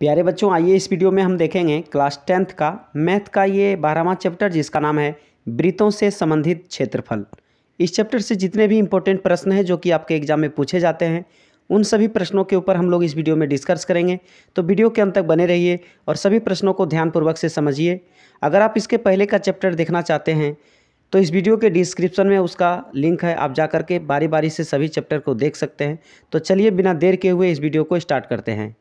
प्यारे बच्चों आइए इस वीडियो में हम देखेंगे क्लास टेंथ का मैथ का ये बारहवा चैप्टर जिसका नाम है वृत्तों से संबंधित क्षेत्रफल इस चैप्टर से जितने भी इंपॉर्टेंट प्रश्न हैं जो कि आपके एग्जाम में पूछे जाते हैं उन सभी प्रश्नों के ऊपर हम लोग इस वीडियो में डिस्कस करेंगे तो वीडियो के अंत तक बने रहिए और सभी प्रश्नों को ध्यानपूर्वक से समझिए अगर आप इसके पहले का चैप्टर देखना चाहते हैं तो इस वीडियो के डिस्क्रिप्शन में उसका लिंक है आप जा कर के बारी बारी से सभी चैप्टर को देख सकते हैं तो चलिए बिना देर के हुए इस वीडियो को स्टार्ट करते हैं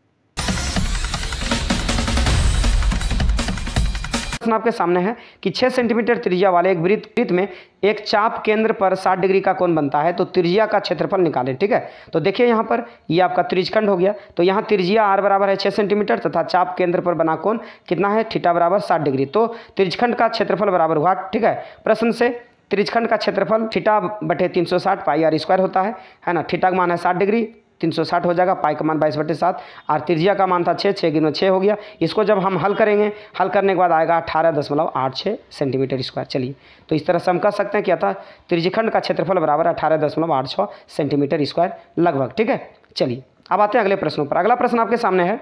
प्रश्न आपके सामने है कि 6 सेंटीमीटर त्रिज्या वाले एक वृत्त में एक चाप केंद्र पर 60 डिग्री का कोण बनता है तो त्रिज्या का क्षेत्रफल निकालें ठीक है तो देखिए यहाँ पर ये यह आपका त्रिजखंड हो गया तो यहाँ त्रिज्या आर बराबर है 6 सेंटीमीटर तथा चाप केंद्र पर बना कोण कितना है ठीटा बराबर साठ डिग्री तो त्रिजखंड का क्षेत्रफल बराबर हुआ ठीक है प्रश्न से त्रिजखंड का क्षेत्रफल ठीटा बटे तीन सौ साठ पाई आर स्क्वायर होता है है ना ठीटा का मान है साठ डिग्री तीन सौ साठ हो जाएगा पाई का मान बाईस बटे सात और त्रिज्या का मान था छः छः गिनो छः हो गया इसको जब हम हल करेंगे हल करने के बाद आएगा अठारह दशमलव आठ छः सेंटीमीटर स्क्वायर चलिए तो इस तरह से हम कह सकते हैं कि अतः त्रिजखंड का क्षेत्रफल बराबर अठारह दशमलव आठ छः सेंटीमीटर स्क्वायर लगभग ठीक है चलिए अब आते हैं अगले प्रश्नों पर अगला प्रश्न आपके सामने है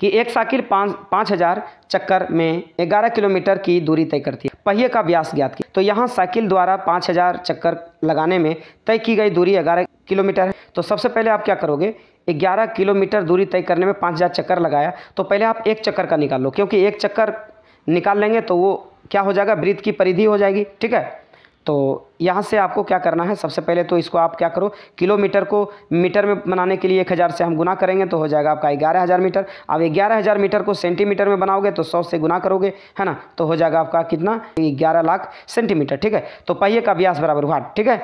कि एक साइकिल पाँच पाँच हज़ार चक्कर में ग्यारह किलोमीटर की दूरी तय करती है पहिए का व्यास ज्ञात किया तो यहाँ साइकिल द्वारा पाँच हज़ार चक्कर लगाने में तय की गई दूरी ग्यारह किलोमीटर है तो सबसे पहले आप क्या करोगे 11 किलोमीटर दूरी तय करने में पाँच हज़ार चक्कर लगाया तो पहले आप एक चक्कर का निकाल लो क्योंकि एक चक्कर निकाल लेंगे तो वो क्या हो जाएगा वृत्त की परिधि हो जाएगी ठीक है तो यहाँ से आपको क्या करना है सबसे पहले तो इसको आप क्या करो किलोमीटर को मीटर में बनाने के लिए एक हज़ार से हम गुना करेंगे तो हो जाएगा आपका ग्यारह हज़ार मीटर अब ग्यारह हज़ार मीटर को सेंटीमीटर में बनाओगे तो सौ से गुना करोगे है ना तो हो जाएगा आपका कितना ग्यारह लाख सेंटीमीटर ठीक है तो पहिए का व्यास बराबर हुआ ठीक है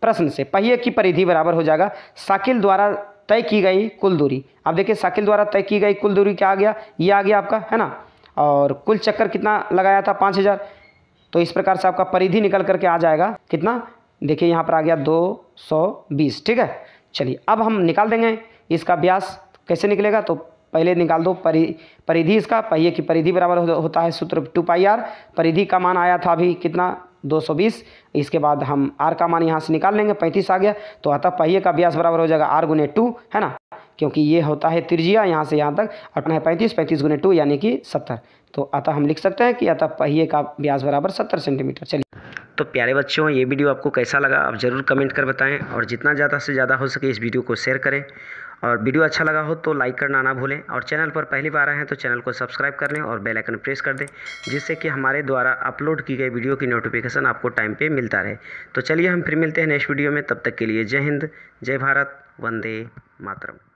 प्रश्न से पहिए की परिधि बराबर हो जाएगा साकिल द्वारा तय की गई कुल दूरी अब देखिए साकिल द्वारा तय की गई कुल दूरी क्या आ गया ये आ गया आपका है ना और कुल चक्कर कितना लगाया था पाँच हज़ार तो इस प्रकार से आपका परिधि निकल करके आ जाएगा कितना देखिए यहाँ पर आ गया दो सौ बीस ठीक है चलिए अब हम निकाल देंगे इसका व्यास कैसे निकलेगा तो पहले निकाल दो परि परिधि इसका पहिए की परिधि बराबर हो, होता है सूत्र टू पाई आर परिधि का मान आया था अभी कितना 220 इसके बाद हम आर का मान यहाँ से निकाल लेंगे 35 आ गया तो अतः पहिए का व्यास बराबर हो जाएगा आर गुने टू है ना क्योंकि ये होता है त्रिज्या यहाँ से यहाँ तक अपना है पैंतीस पैंतीस गुने टू यानी कि सत्तर तो अतः हम लिख सकते हैं कि अतः पहिए का ब्याज बराबर सत्तर सेंटीमीटर चलिए तो प्यारे बच्चों ये वीडियो आपको कैसा लगा आप ज़रूर कमेंट कर बताएं और जितना ज़्यादा से ज़्यादा हो सके इस वीडियो को शेयर करें और वीडियो अच्छा लगा हो तो लाइक करना ना भूलें और चैनल पर पहली बार आए हैं तो चैनल को सब्सक्राइब कर लें और बेल आइकन प्रेस कर दें जिससे कि हमारे द्वारा अपलोड की गई वीडियो की नोटिफिकेशन आपको टाइम पे मिलता रहे तो चलिए हम फिर मिलते हैं नेक्स्ट वीडियो में तब तक के लिए जय हिंद जय भारत वंदे मातरम